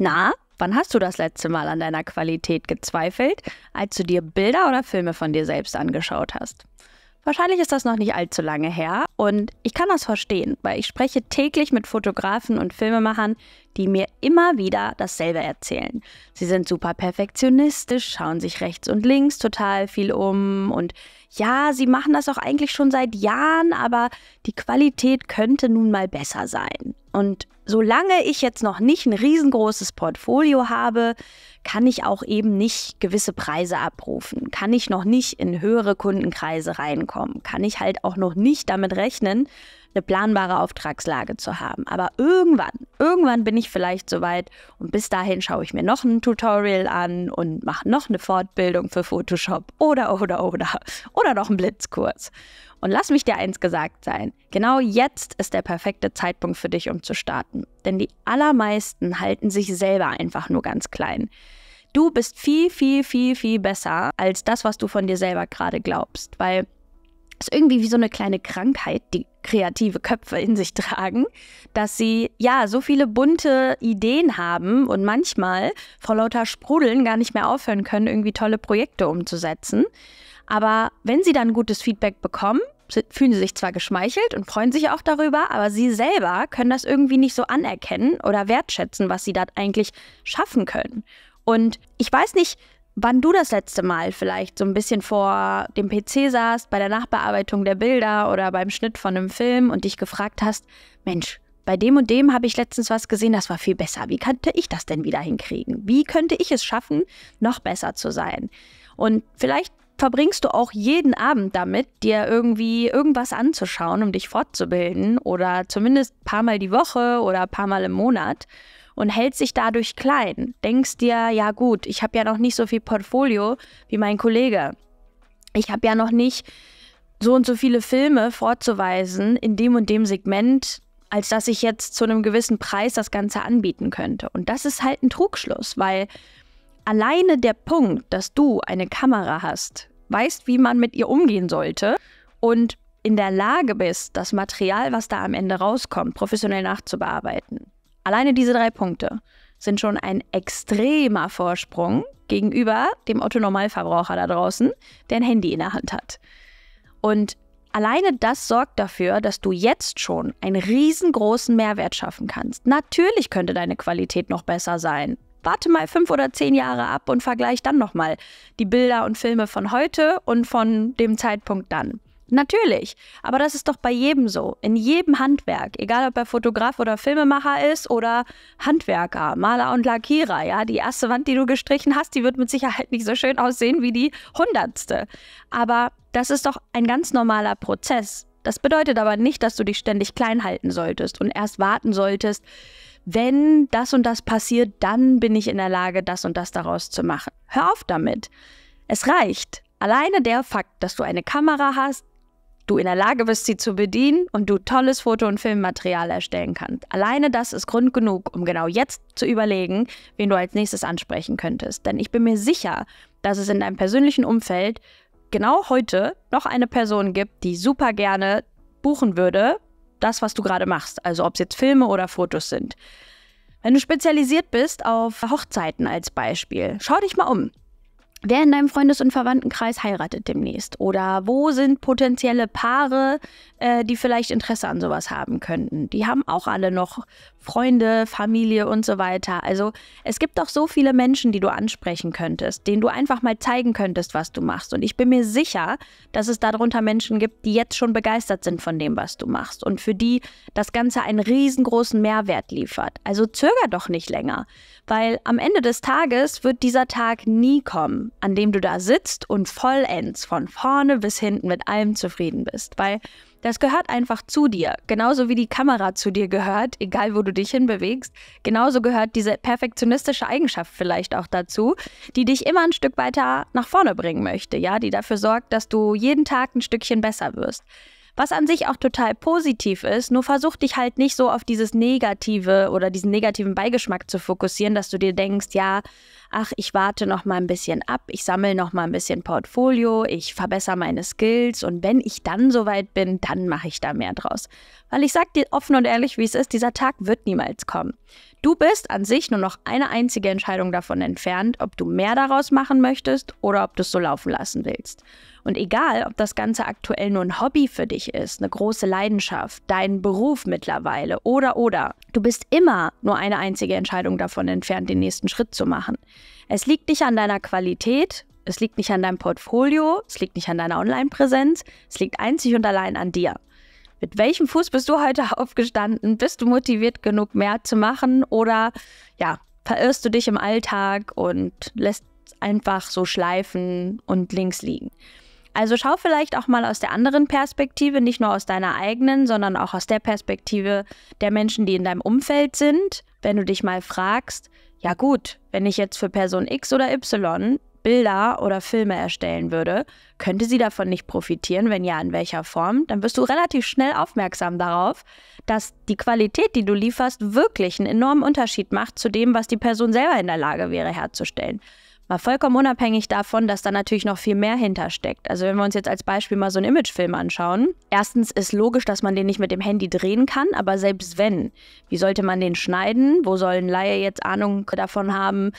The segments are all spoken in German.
Na, wann hast du das letzte Mal an deiner Qualität gezweifelt, als du dir Bilder oder Filme von dir selbst angeschaut hast? Wahrscheinlich ist das noch nicht allzu lange her und ich kann das verstehen, weil ich spreche täglich mit Fotografen und Filmemachern, die mir immer wieder dasselbe erzählen. Sie sind super perfektionistisch, schauen sich rechts und links total viel um und ja, sie machen das auch eigentlich schon seit Jahren, aber die Qualität könnte nun mal besser sein. Und solange ich jetzt noch nicht ein riesengroßes Portfolio habe, kann ich auch eben nicht gewisse Preise abrufen, kann ich noch nicht in höhere Kundenkreise reinkommen, kann ich halt auch noch nicht damit rechnen, eine planbare Auftragslage zu haben. Aber irgendwann, irgendwann bin ich vielleicht soweit und bis dahin schaue ich mir noch ein Tutorial an und mache noch eine Fortbildung für Photoshop oder, oder, oder, oder noch einen Blitzkurs. Und lass mich dir eins gesagt sein, genau jetzt ist der perfekte Zeitpunkt für dich, um zu starten. Denn die allermeisten halten sich selber einfach nur ganz klein. Du bist viel, viel, viel, viel besser als das, was du von dir selber gerade glaubst, weil ist irgendwie wie so eine kleine Krankheit, die kreative Köpfe in sich tragen, dass sie ja so viele bunte Ideen haben und manchmal vor lauter Sprudeln gar nicht mehr aufhören können, irgendwie tolle Projekte umzusetzen. Aber wenn sie dann gutes Feedback bekommen, fühlen sie sich zwar geschmeichelt und freuen sich auch darüber, aber sie selber können das irgendwie nicht so anerkennen oder wertschätzen, was sie da eigentlich schaffen können. Und ich weiß nicht, wann du das letzte Mal vielleicht so ein bisschen vor dem PC saßt, bei der Nachbearbeitung der Bilder oder beim Schnitt von einem Film und dich gefragt hast, Mensch, bei dem und dem habe ich letztens was gesehen, das war viel besser. Wie könnte ich das denn wieder hinkriegen? Wie könnte ich es schaffen, noch besser zu sein? Und vielleicht verbringst du auch jeden Abend damit, dir irgendwie irgendwas anzuschauen, um dich fortzubilden oder zumindest paar Mal die Woche oder paar Mal im Monat und hält sich dadurch klein. Denkst dir, ja gut, ich habe ja noch nicht so viel Portfolio wie mein Kollege. Ich habe ja noch nicht so und so viele Filme vorzuweisen in dem und dem Segment, als dass ich jetzt zu einem gewissen Preis das Ganze anbieten könnte. Und das ist halt ein Trugschluss, weil alleine der Punkt, dass du eine Kamera hast, weißt, wie man mit ihr umgehen sollte und in der Lage bist, das Material, was da am Ende rauskommt, professionell nachzubearbeiten, Alleine diese drei Punkte sind schon ein extremer Vorsprung gegenüber dem Otto-Normalverbraucher da draußen, der ein Handy in der Hand hat. Und alleine das sorgt dafür, dass du jetzt schon einen riesengroßen Mehrwert schaffen kannst. Natürlich könnte deine Qualität noch besser sein. Warte mal fünf oder zehn Jahre ab und vergleich dann nochmal die Bilder und Filme von heute und von dem Zeitpunkt dann. Natürlich, aber das ist doch bei jedem so, in jedem Handwerk, egal ob er Fotograf oder Filmemacher ist oder Handwerker, Maler und Lackierer, ja, die erste Wand, die du gestrichen hast, die wird mit Sicherheit nicht so schön aussehen wie die hundertste. Aber das ist doch ein ganz normaler Prozess. Das bedeutet aber nicht, dass du dich ständig klein halten solltest und erst warten solltest, wenn das und das passiert, dann bin ich in der Lage, das und das daraus zu machen. Hör auf damit. Es reicht. Alleine der Fakt, dass du eine Kamera hast, du in der Lage bist, sie zu bedienen und du tolles Foto- und Filmmaterial erstellen kannst. Alleine das ist Grund genug, um genau jetzt zu überlegen, wen du als nächstes ansprechen könntest. Denn ich bin mir sicher, dass es in deinem persönlichen Umfeld genau heute noch eine Person gibt, die super gerne buchen würde, das, was du gerade machst. Also ob es jetzt Filme oder Fotos sind. Wenn du spezialisiert bist auf Hochzeiten als Beispiel, schau dich mal um. Wer in deinem Freundes- und Verwandtenkreis heiratet demnächst? Oder wo sind potenzielle Paare, äh, die vielleicht Interesse an sowas haben könnten? Die haben auch alle noch Freunde, Familie und so weiter. Also es gibt doch so viele Menschen, die du ansprechen könntest, denen du einfach mal zeigen könntest, was du machst. Und ich bin mir sicher, dass es darunter Menschen gibt, die jetzt schon begeistert sind von dem, was du machst und für die das Ganze einen riesengroßen Mehrwert liefert. Also zöger doch nicht länger, weil am Ende des Tages wird dieser Tag nie kommen an dem du da sitzt und vollends von vorne bis hinten mit allem zufrieden bist, weil das gehört einfach zu dir, genauso wie die Kamera zu dir gehört, egal wo du dich hinbewegst. Genauso gehört diese perfektionistische Eigenschaft vielleicht auch dazu, die dich immer ein Stück weiter nach vorne bringen möchte, ja, die dafür sorgt, dass du jeden Tag ein Stückchen besser wirst was an sich auch total positiv ist, nur versuch dich halt nicht so auf dieses Negative oder diesen negativen Beigeschmack zu fokussieren, dass du dir denkst, ja, ach, ich warte noch mal ein bisschen ab, ich sammle noch mal ein bisschen Portfolio, ich verbessere meine Skills und wenn ich dann soweit bin, dann mache ich da mehr draus. Weil ich sage dir offen und ehrlich, wie es ist, dieser Tag wird niemals kommen. Du bist an sich nur noch eine einzige Entscheidung davon entfernt, ob du mehr daraus machen möchtest oder ob du es so laufen lassen willst. Und egal, ob das Ganze aktuell nur ein Hobby für dich ist, eine große Leidenschaft, dein Beruf mittlerweile oder oder, du bist immer nur eine einzige Entscheidung davon entfernt, den nächsten Schritt zu machen. Es liegt nicht an deiner Qualität, es liegt nicht an deinem Portfolio, es liegt nicht an deiner Online-Präsenz, es liegt einzig und allein an dir. Mit welchem Fuß bist du heute aufgestanden? Bist du motiviert genug, mehr zu machen? Oder ja, verirrst du dich im Alltag und lässt einfach so schleifen und links liegen? Also schau vielleicht auch mal aus der anderen Perspektive, nicht nur aus deiner eigenen, sondern auch aus der Perspektive der Menschen, die in deinem Umfeld sind, wenn du dich mal fragst, ja gut, wenn ich jetzt für Person X oder Y Bilder oder Filme erstellen würde, könnte sie davon nicht profitieren, wenn ja, in welcher Form, dann wirst du relativ schnell aufmerksam darauf, dass die Qualität, die du lieferst, wirklich einen enormen Unterschied macht zu dem, was die Person selber in der Lage wäre herzustellen. Mal vollkommen unabhängig davon, dass da natürlich noch viel mehr hintersteckt. Also wenn wir uns jetzt als Beispiel mal so einen Imagefilm anschauen. Erstens ist logisch, dass man den nicht mit dem Handy drehen kann, aber selbst wenn, wie sollte man den schneiden? Wo soll ein Laie jetzt Ahnung davon haben,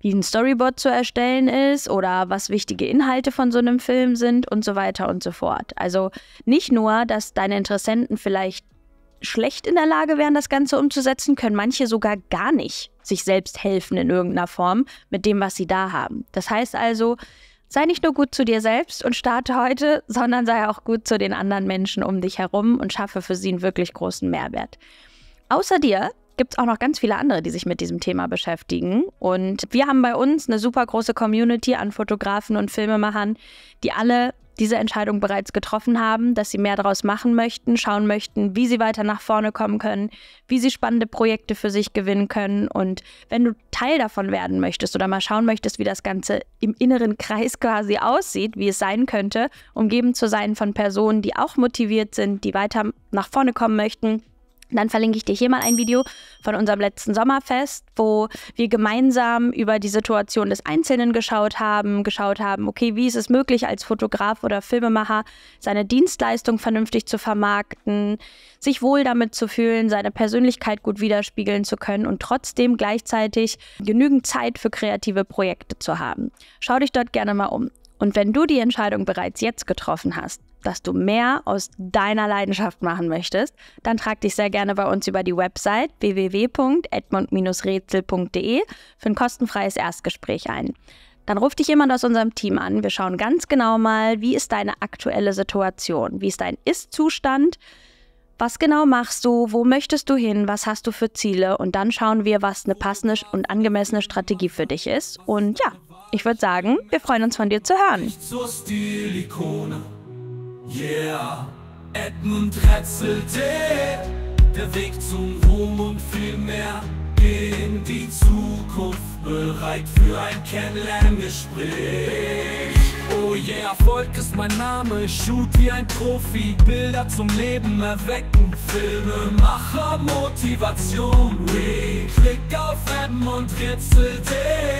wie ein Storyboard zu erstellen ist oder was wichtige Inhalte von so einem Film sind und so weiter und so fort. Also nicht nur, dass deine Interessenten vielleicht schlecht in der Lage wären, das Ganze umzusetzen, können manche sogar gar nicht sich selbst helfen in irgendeiner Form mit dem, was sie da haben. Das heißt also, sei nicht nur gut zu dir selbst und starte heute, sondern sei auch gut zu den anderen Menschen um dich herum und schaffe für sie einen wirklich großen Mehrwert. Außer dir gibt es auch noch ganz viele andere, die sich mit diesem Thema beschäftigen. Und wir haben bei uns eine super große Community an Fotografen und Filmemachern, die alle diese Entscheidung bereits getroffen haben, dass sie mehr daraus machen möchten, schauen möchten, wie sie weiter nach vorne kommen können, wie sie spannende Projekte für sich gewinnen können. Und wenn du Teil davon werden möchtest oder mal schauen möchtest, wie das Ganze im inneren Kreis quasi aussieht, wie es sein könnte, umgeben zu sein von Personen, die auch motiviert sind, die weiter nach vorne kommen möchten, dann verlinke ich dir hier mal ein Video von unserem letzten Sommerfest, wo wir gemeinsam über die Situation des Einzelnen geschaut haben, geschaut haben, okay, wie ist es möglich, als Fotograf oder Filmemacher seine Dienstleistung vernünftig zu vermarkten, sich wohl damit zu fühlen, seine Persönlichkeit gut widerspiegeln zu können und trotzdem gleichzeitig genügend Zeit für kreative Projekte zu haben. Schau dich dort gerne mal um. Und wenn du die Entscheidung bereits jetzt getroffen hast, dass du mehr aus deiner Leidenschaft machen möchtest, dann trag dich sehr gerne bei uns über die Website www.edmund-rätsel.de für ein kostenfreies Erstgespräch ein. Dann ruft dich jemand aus unserem Team an. Wir schauen ganz genau mal, wie ist deine aktuelle Situation, wie ist dein Ist-Zustand, was genau machst du? Wo möchtest du hin? Was hast du für Ziele? Und dann schauen wir, was eine passende und angemessene Strategie für dich ist. Und ja, ich würde sagen, wir freuen uns von dir zu hören. Zur Stilikone. Yeah, Edmund Retzelte, der Weg zum Ruhm und viel mehr in die Zukunft bereit für ein Kennenlerngespräch. Oh yeah, Erfolg ist mein Name, shoot wie ein Profi, Bilder zum Leben erwecken, Filmemacher, Motivation, Re, klick auf Edmund Ritzel,